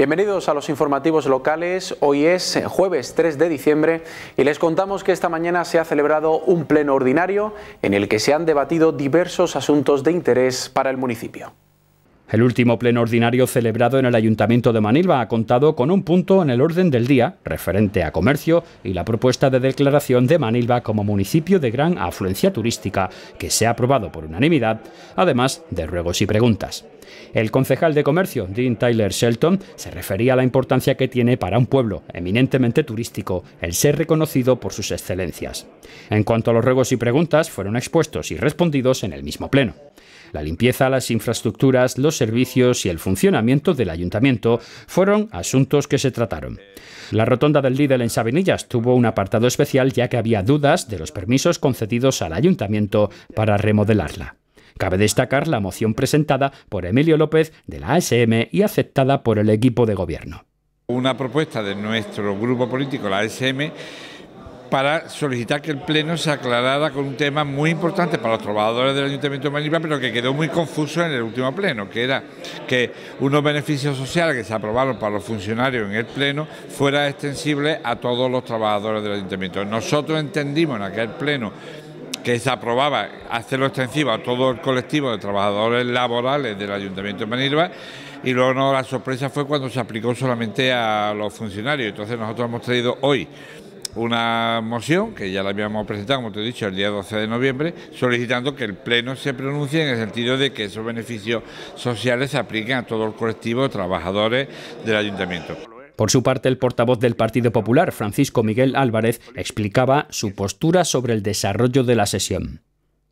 Bienvenidos a los informativos locales. Hoy es jueves 3 de diciembre y les contamos que esta mañana se ha celebrado un pleno ordinario en el que se han debatido diversos asuntos de interés para el municipio. El último pleno ordinario celebrado en el Ayuntamiento de Manilva ha contado con un punto en el orden del día referente a comercio y la propuesta de declaración de Manilva como municipio de gran afluencia turística, que se ha aprobado por unanimidad, además de ruegos y preguntas. El concejal de comercio, Dean Tyler Shelton, se refería a la importancia que tiene para un pueblo eminentemente turístico el ser reconocido por sus excelencias. En cuanto a los ruegos y preguntas, fueron expuestos y respondidos en el mismo pleno. La limpieza, las infraestructuras, los servicios y el funcionamiento del ayuntamiento fueron asuntos que se trataron. La rotonda del Lidl en Sabinillas tuvo un apartado especial ya que había dudas de los permisos concedidos al ayuntamiento para remodelarla. Cabe destacar la moción presentada por Emilio López de la ASM y aceptada por el equipo de gobierno. Una propuesta de nuestro grupo político, la ASM, para solicitar que el Pleno se aclarara con un tema muy importante para los trabajadores del Ayuntamiento de Manilva, pero que quedó muy confuso en el último Pleno, que era que unos beneficios sociales que se aprobaron para los funcionarios en el Pleno fuera extensible a todos los trabajadores del Ayuntamiento. Nosotros entendimos en aquel Pleno que se aprobaba hacerlo extensivo a todo el colectivo de trabajadores laborales del Ayuntamiento de Manilva y luego no, la sorpresa fue cuando se aplicó solamente a los funcionarios. Entonces nosotros hemos traído hoy una moción que ya la habíamos presentado, como te he dicho, el día 12 de noviembre, solicitando que el Pleno se pronuncie en el sentido de que esos beneficios sociales se apliquen a todo el colectivo de trabajadores del ayuntamiento. Por su parte, el portavoz del Partido Popular, Francisco Miguel Álvarez, explicaba su postura sobre el desarrollo de la sesión.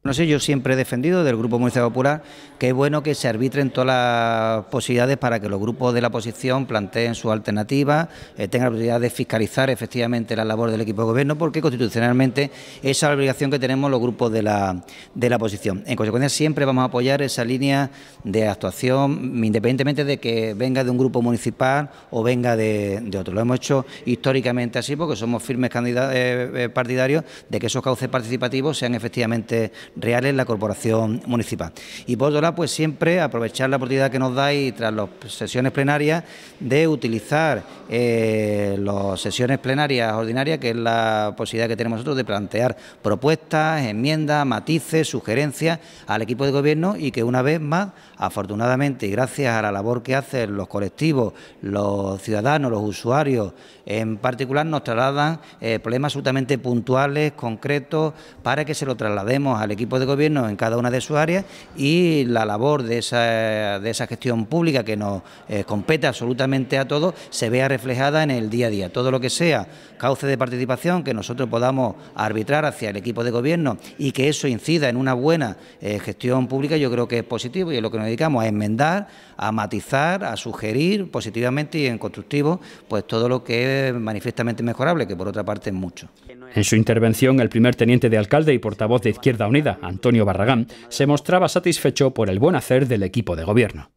No sé, yo siempre he defendido del Grupo Municipal Popular que es bueno que se arbitren todas las posibilidades para que los grupos de la oposición planteen su alternativa, eh, tengan la posibilidad de fiscalizar efectivamente la labor del equipo de gobierno, porque constitucionalmente esa es la obligación que tenemos los grupos de la, de la oposición. En consecuencia, siempre vamos a apoyar esa línea de actuación, independientemente de que venga de un grupo municipal o venga de, otro. Lo hemos hecho históricamente así, porque somos firmes eh, eh, partidarios de que esos cauces participativos sean efectivamente reales la corporación municipal. Y por otro lado, pues siempre aprovechar la oportunidad que nos dais tras las sesiones plenarias de utilizar eh, las sesiones plenarias ordinarias, que es la posibilidad que tenemos nosotros de plantear propuestas, enmiendas, matices, sugerencias al equipo de gobierno y que una vez más, afortunadamente y gracias a la labor que hacen los colectivos, los ciudadanos, los usuarios, en particular nos trasladan eh, problemas absolutamente puntuales, concretos, para que se lo traslademos al equipo equipo de gobierno en cada una de sus áreas y la labor de esa, de esa gestión pública que nos eh, compete absolutamente a todos se vea reflejada en el día a día. Todo lo que sea cauce de participación que nosotros podamos arbitrar hacia el equipo de gobierno y que eso incida en una buena eh, gestión pública, yo creo que es positivo y es lo que nos dedicamos a enmendar, a matizar, a sugerir positivamente y en constructivo pues todo lo que es manifiestamente mejorable, que por otra parte es mucho. En su intervención, el primer teniente de alcalde y portavoz de Izquierda Unida, Antonio Barragán, se mostraba satisfecho por el buen hacer del equipo de gobierno.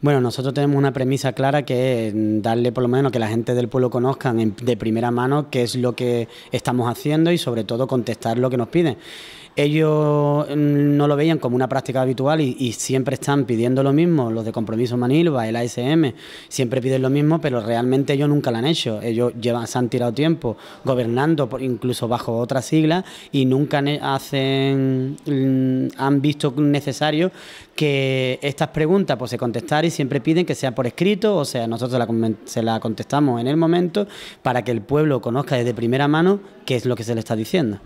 Bueno, nosotros tenemos una premisa clara que es darle por lo menos que la gente del pueblo conozca de primera mano qué es lo que estamos haciendo y sobre todo contestar lo que nos piden. Ellos mm, no lo veían como una práctica habitual y, siempre están pidiendo lo mismo, los de Compromiso Manilva, el ASM, siempre piden lo mismo, pero realmente ellos nunca lo han hecho. Ellos se han tirado tiempo gobernando, incluso bajo otras siglas, y nunca hacen, mm, han visto necesario que estas preguntas pues, se contestar y siempre piden que sea por escrito, o sea, nosotros se la contestamos en el momento para que el pueblo conozca desde primera mano qué es lo que se le está diciendo.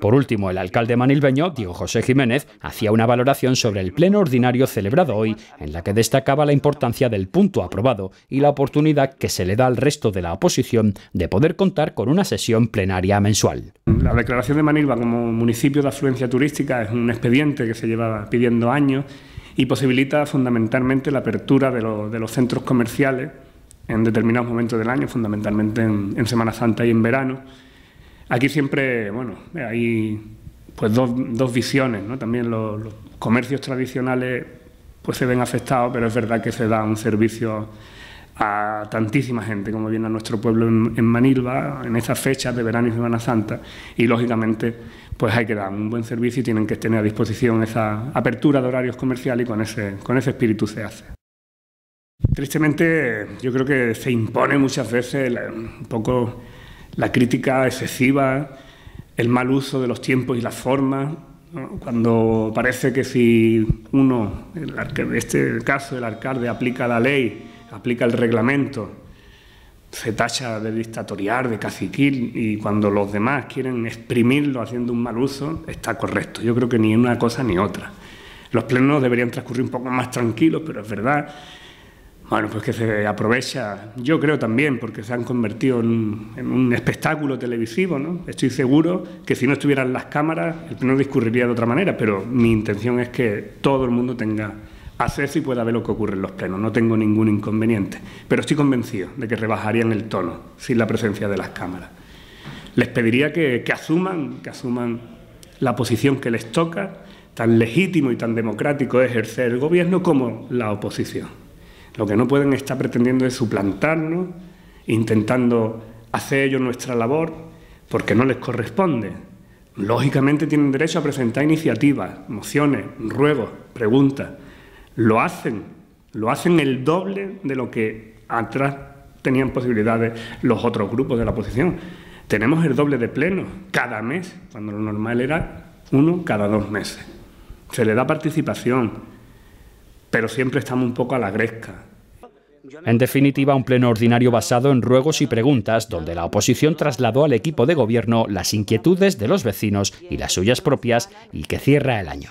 Por último, el alcalde manilbeño, Diego José Jiménez, hacía una valoración sobre el pleno ordinario celebrado hoy, en la que destacaba la importancia del punto aprobado y la oportunidad que se le da al resto de la oposición de poder contar con una sesión plenaria mensual. La declaración de Manilva como municipio de afluencia turística es un expediente que se lleva pidiendo años y posibilita fundamentalmente la apertura de, los centros comerciales en determinados momentos del año, fundamentalmente en Semana Santa y en verano Aquí siempre, bueno, hay pues dos, visiones, ¿no? También los, comercios tradicionales pues se ven afectados, pero es verdad que se da un servicio a tantísima gente como viene a nuestro pueblo en, Manilva en esas fechas de verano y Semana Santa y lógicamente pues hay que dar un buen servicio y tienen que tener a disposición esa apertura de horarios comerciales y con ese, con ese espíritu se hace. Tristemente yo creo que se impone muchas veces un poco la crítica excesiva, el mal uso de los tiempos y las formas, cuando parece que si uno, en este caso el alcalde, aplica la ley, aplica el reglamento, se tacha de dictatorial, de caciquil, y cuando los demás quieren exprimirlo haciendo un mal uso, está correcto. Yo creo que ni una cosa ni otra. Los plenos deberían transcurrir un poco más tranquilos, pero es verdad bueno, pues que se aprovecha, yo creo también, porque se han convertido en, un espectáculo televisivo, ¿no? Estoy seguro que si no estuvieran las cámaras, el pleno discurriría de otra manera, pero mi intención es que todo el mundo tenga acceso y pueda ver lo que ocurre en los plenos, no tengo ningún inconveniente, pero estoy convencido de que rebajarían el tono sin la presencia de las cámaras. Les pediría que, asuman, que asuman la posición que les toca, tan legítimo y tan democrático ejercer el gobierno como la oposición. Lo que no pueden estar pretendiendo es suplantarnos, intentando hacer ellos nuestra labor, porque no les corresponde. Lógicamente tienen derecho a presentar iniciativas, mociones, ruegos, preguntas. Lo hacen, lo hacen el doble de lo que atrás tenían posibilidades los otros grupos de la oposición. Tenemos el doble de plenos cada mes, cuando lo normal era uno cada dos meses. Se le da participación, pero siempre estamos un poco a la gresca. En definitiva, un pleno ordinario basado en ruegos y preguntas, donde la oposición trasladó al equipo de gobierno las inquietudes de los vecinos y las suyas propias y que cierra el año.